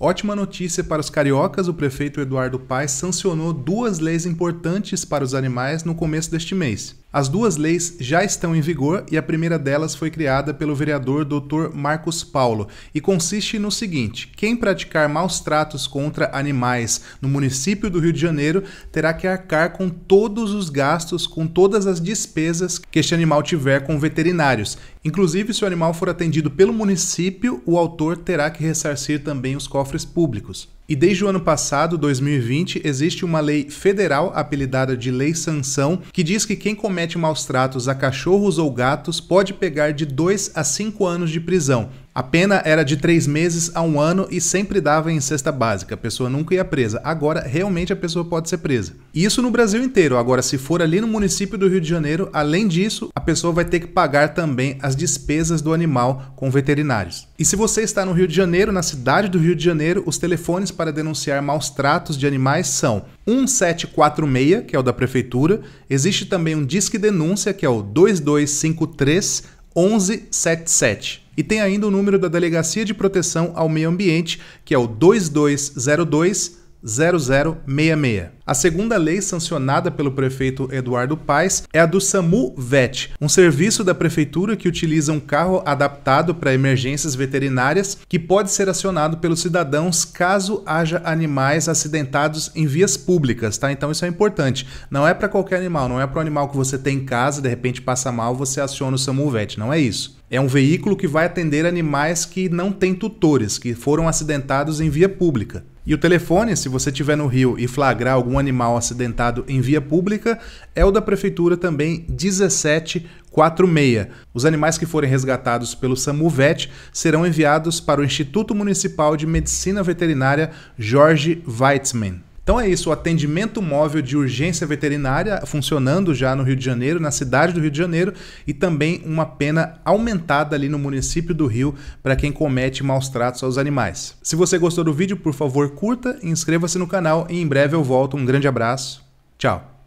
Ótima notícia para os cariocas, o prefeito Eduardo Paes sancionou duas leis importantes para os animais no começo deste mês. As duas leis já estão em vigor e a primeira delas foi criada pelo vereador Dr. Marcos Paulo e consiste no seguinte: quem praticar maus tratos contra animais no município do Rio de Janeiro terá que arcar com todos os gastos, com todas as despesas que este animal tiver com veterinários. Inclusive, se o animal for atendido pelo município, o autor terá que ressarcir também os cofres públicos. E desde o ano passado, 2020, existe uma lei federal apelidada de Lei Sanção, que diz que quem comete maus tratos a cachorros ou gatos pode pegar de 2 a 5 anos de prisão, a pena era de três meses a um ano e sempre dava em cesta básica. A pessoa nunca ia presa. Agora, realmente, a pessoa pode ser presa. Isso no Brasil inteiro. Agora, se for ali no município do Rio de Janeiro, além disso, a pessoa vai ter que pagar também as despesas do animal com veterinários. E se você está no Rio de Janeiro, na cidade do Rio de Janeiro, os telefones para denunciar maus tratos de animais são 1746, que é o da prefeitura, existe também um Disque Denúncia, que é o 2253 1177. E tem ainda o número da Delegacia de Proteção ao Meio Ambiente, que é o 2202 0066. A segunda lei sancionada pelo prefeito Eduardo Paes é a do SAMU VET, um serviço da prefeitura que utiliza um carro adaptado para emergências veterinárias que pode ser acionado pelos cidadãos caso haja animais acidentados em vias públicas, tá? Então isso é importante. Não é para qualquer animal, não é para o animal que você tem em casa, de repente passa mal, você aciona o SAMU VET, não é isso é um veículo que vai atender animais que não têm tutores, que foram acidentados em via pública. E o telefone, se você estiver no Rio e flagrar algum animal acidentado em via pública, é o da prefeitura também 1746. Os animais que forem resgatados pelo SAMUVET serão enviados para o Instituto Municipal de Medicina Veterinária Jorge Weitzman. Então é isso, o atendimento móvel de urgência veterinária funcionando já no Rio de Janeiro, na cidade do Rio de Janeiro, e também uma pena aumentada ali no município do Rio para quem comete maus tratos aos animais. Se você gostou do vídeo, por favor, curta e inscreva-se no canal e em breve eu volto. Um grande abraço. Tchau.